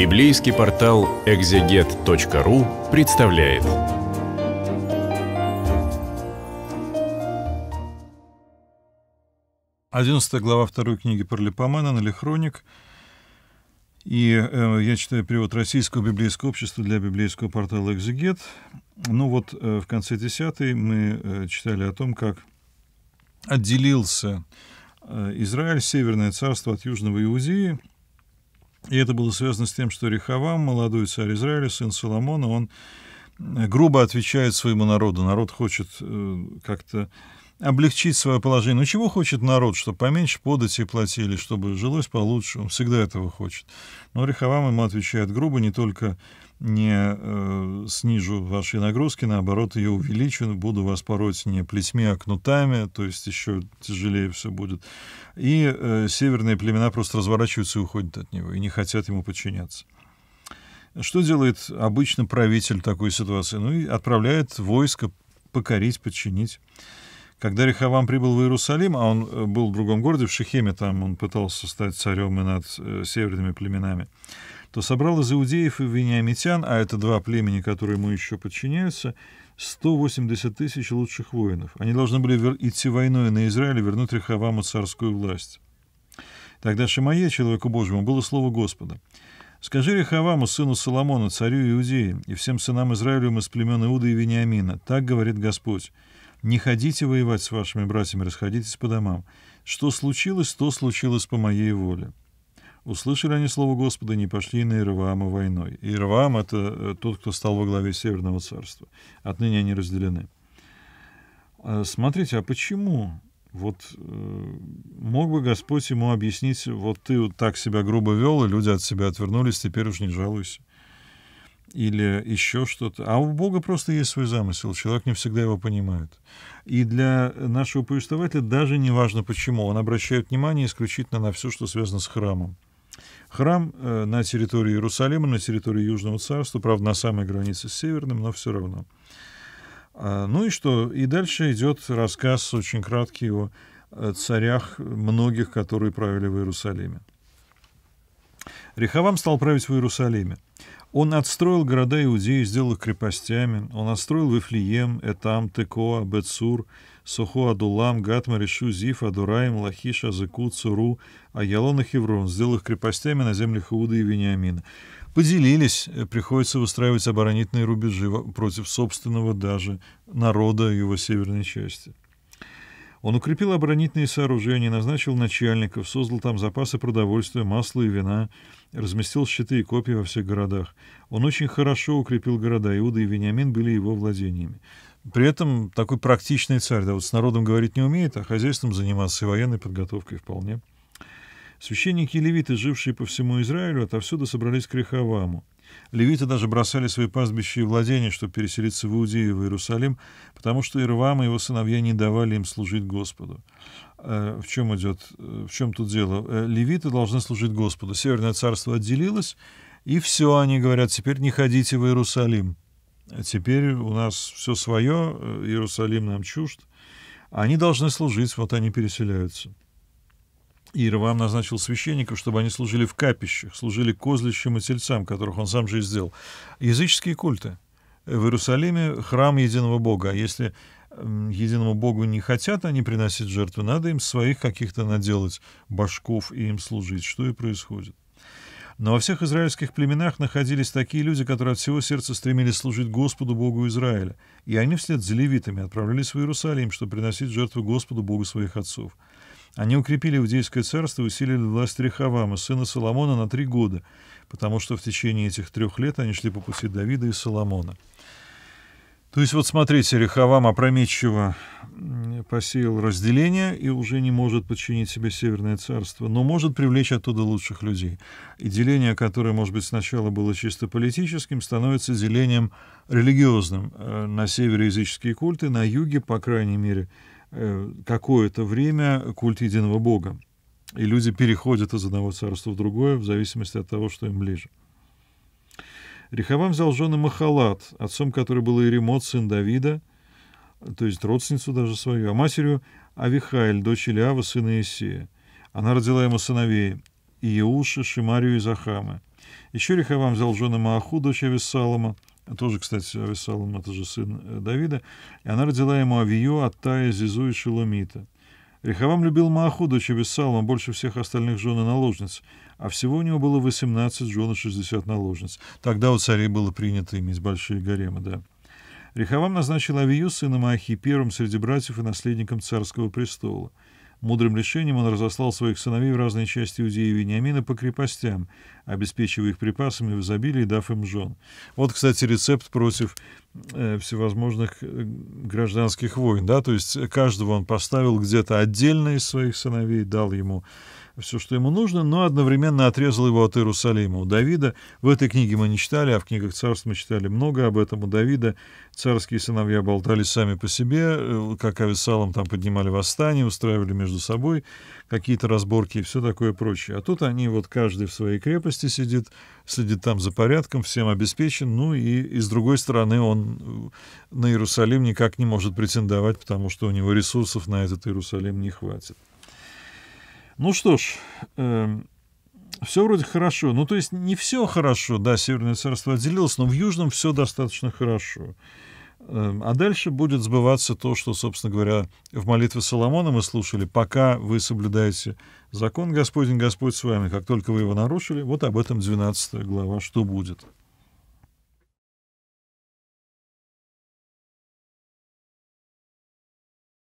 Библейский портал экзегет.ру представляет. Одиннадцатая глава второй книги Парлипомена «Налихроник». И э, я читаю перевод Российского библейского общества для библейского портала «Экзегет». Ну вот, э, в конце десятой мы э, читали о том, как отделился э, Израиль, Северное царство от Южного Иудеи – и это было связано с тем, что Рехавам, молодой царь Израиля, сын Соломона, он э, грубо отвечает своему народу. Народ хочет э, как-то облегчить свое положение. Ну, чего хочет народ? Чтобы поменьше подати платили, чтобы жилось получше. Он всегда этого хочет. Но Рехавам ему отвечает грубо, не только не э, снижу ваши нагрузки, наоборот, ее увеличу, буду вас пороть не плетьми, а кнутами, то есть еще тяжелее все будет. И э, северные племена просто разворачиваются и уходят от него, и не хотят ему подчиняться. Что делает обычно правитель такой ситуации? Ну, и отправляет войско покорить, подчинить. Когда Рехавам прибыл в Иерусалим, а он э, был в другом городе, в Шехеме, там он пытался стать царем и над э, северными племенами, то собрал из иудеев и вениамитян, а это два племени, которые ему еще подчиняются, 180 тысяч лучших воинов. Они должны были идти войной на Израиль и вернуть Рехаваму царскую власть. Тогда Шамае, человеку Божьему, было слово Господа. «Скажи Рехаваму, сыну Соломона, царю Иудеи, и всем сынам Израилевым из племен Иуда и Вениамина, так говорит Господь, не ходите воевать с вашими братьями, расходитесь по домам. Что случилось, то случилось по моей воле». Услышали они слово Господа, и не пошли на Ирваама войной. Ирваам — это э, тот, кто стал во главе Северного царства. Отныне они разделены. А, смотрите, а почему вот э, мог бы Господь ему объяснить, вот ты вот так себя грубо вел, и люди от себя отвернулись, теперь уж не жалуйся. Или еще что-то. А у Бога просто есть свой замысел, человек не всегда его понимает. И для нашего повествователя даже не важно почему, он обращает внимание исключительно на все, что связано с храмом храм э, на территории Иерусалима, на территории Южного царства, правда, на самой границе с Северным, но все равно. А, ну и что? И дальше идет рассказ очень краткий о э, царях многих, которые правили в Иерусалиме. Рехавам стал править в Иерусалиме – он отстроил города Иудеи, сделал их крепостями. Он отстроил Вифлеем, Этам, Текоа, Бетсур, Сухо, Адулам, Гатма, Решу, Зиф, Адураем, Лахиш, Азыку, Цуру, Аялон и Хеврон. Сделал их крепостями на землях Иуда и Вениамина. Поделились, приходится выстраивать оборонительные рубежи против собственного даже народа его северной части. Он укрепил оборонительные сооружения, назначил начальников, создал там запасы продовольствия, масла и вина, разместил щиты и копья во всех городах. Он очень хорошо укрепил города, Иуда и Вениамин были его владениями. При этом такой практичный царь, да вот с народом говорить не умеет, а хозяйством заниматься и военной подготовкой вполне. Священники и левиты, жившие по всему Израилю, отовсюду собрались к Рехаваму. Левиты даже бросали свои пастбища и владения, чтобы переселиться в Иудею и в Иерусалим, потому что Ирвам и его сыновья не давали им служить Господу. Э, в чем идет, э, в чем тут дело? Э, левиты должны служить Господу. Северное царство отделилось, и все, они говорят, теперь не ходите в Иерусалим. А теперь у нас все свое, Иерусалим нам чужд. Они должны служить, вот они переселяются. И Равам назначил священников, чтобы они служили в капищах, служили козлищам и тельцам, которых он сам же и сделал. Языческие культы. В Иерусалиме храм единого Бога. А если единому Богу не хотят они приносить жертвы, надо им своих каких-то наделать башков и им служить, что и происходит. Но во всех израильских племенах находились такие люди, которые от всего сердца стремились служить Господу Богу Израиля, и они вслед за левитами отправлялись в Иерусалим, чтобы приносить жертву Господу Богу своих отцов – они укрепили Иудейское царство и усилили власть Рехавама, сына Соломона, на три года, потому что в течение этих трех лет они шли по пути Давида и Соломона. То есть вот смотрите, Рехавам опрометчиво посеял разделение и уже не может подчинить себе Северное царство, но может привлечь оттуда лучших людей. И деление, которое, может быть, сначала было чисто политическим, становится делением религиозным. Э, на севере языческие культы, на юге, по крайней мере, Э, какое-то время культ единого Бога. И люди переходят из одного царства в другое в зависимости от того, что им ближе. Рехавам взял жены Махалат, отцом которой был Иеремот, сын Давида, то есть родственницу даже свою, а матерью Авихаиль, дочь Илиава, сына Исея. Она родила ему сыновей Иеуша, Шимарию и Захама. Еще Рехавам взял жены Мааху, дочь Авессалома, тоже, кстати, Авесалом, это же сын э, Давида, и она родила ему Авию, Аттая, Зизу и Шеломита. Рехавам любил Мааху, дочь Авесалома, больше всех остальных жен и наложниц, а всего у него было 18 жен и 60 наложниц. Тогда у царей было принято иметь большие гаремы, да. Рехавам назначил Авию, сына Маахи, первым среди братьев и наследником царского престола — Мудрым решением он разослал своих сыновей в разные части Иудеи и Вениамина по крепостям, обеспечивая их припасами в изобилии, дав им жен. Вот, кстати, рецепт против э, всевозможных э, гражданских войн. Да? То есть каждого он поставил где-то отдельно из своих сыновей, дал ему все, что ему нужно, но одновременно отрезал его от Иерусалима у Давида. В этой книге мы не читали, а в книгах царств мы читали много об этом у Давида. Царские сыновья болтали сами по себе, э, как Авесалом там поднимали восстание, устраивали между собой какие-то разборки и все такое прочее. А тут они вот каждый в своей крепости сидит, следит там за порядком, всем обеспечен, ну и, и с другой стороны он э, на Иерусалим никак не может претендовать, потому что у него ресурсов на этот Иерусалим не хватит. Ну что ж, э, эм, все вроде хорошо. Ну, то есть не все хорошо, да, Северное царство отделилось, но в Южном все достаточно хорошо. Э, а дальше будет сбываться то, что, собственно говоря, в молитве Соломона мы слушали. «Пока вы соблюдаете закон Господень, Господь с вами, как только вы его нарушили, вот об этом 12 глава, что будет».